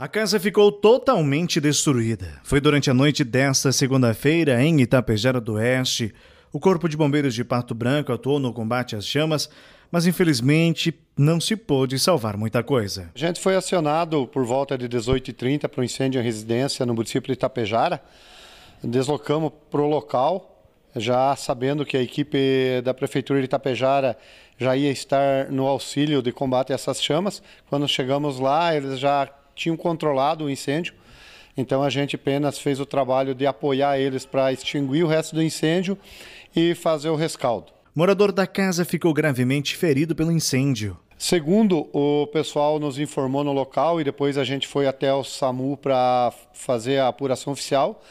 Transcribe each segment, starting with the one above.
A casa ficou totalmente destruída. Foi durante a noite desta segunda-feira, em Itapejara do Oeste. O Corpo de Bombeiros de Pato Branco atuou no combate às chamas, mas infelizmente não se pôde salvar muita coisa. A gente foi acionado por volta de 18h30 para um incêndio em residência no município de Itapejara. Deslocamos para o local, já sabendo que a equipe da Prefeitura de Itapejara já ia estar no auxílio de combate a essas chamas. Quando chegamos lá, eles já tinham controlado o incêndio. Então a gente apenas fez o trabalho de apoiar eles para extinguir o resto do incêndio e fazer o rescaldo. Morador da casa ficou gravemente ferido pelo incêndio. Segundo o pessoal nos informou no local e depois a gente foi até o SAMU para fazer a apuração oficial.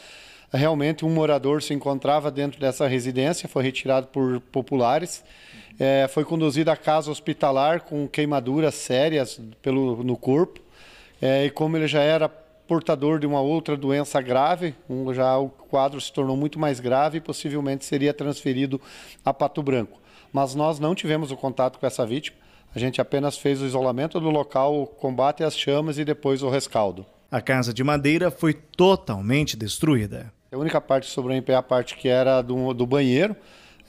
Realmente um morador se encontrava dentro dessa residência, foi retirado por populares, é, foi conduzido à casa hospitalar com queimaduras sérias pelo, no corpo é, e como ele já era portador de uma outra doença grave, um, já o quadro se tornou muito mais grave e possivelmente seria transferido a Pato Branco. Mas nós não tivemos o contato com essa vítima, a gente apenas fez o isolamento do local, o combate às chamas e depois o rescaldo. A casa de madeira foi totalmente destruída. A única parte que sobrou é a parte que era do, do banheiro,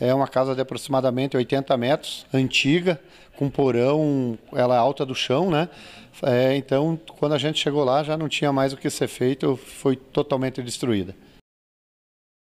é uma casa de aproximadamente 80 metros, antiga, com porão, ela é alta do chão, né? É, então, quando a gente chegou lá, já não tinha mais o que ser feito, foi totalmente destruída.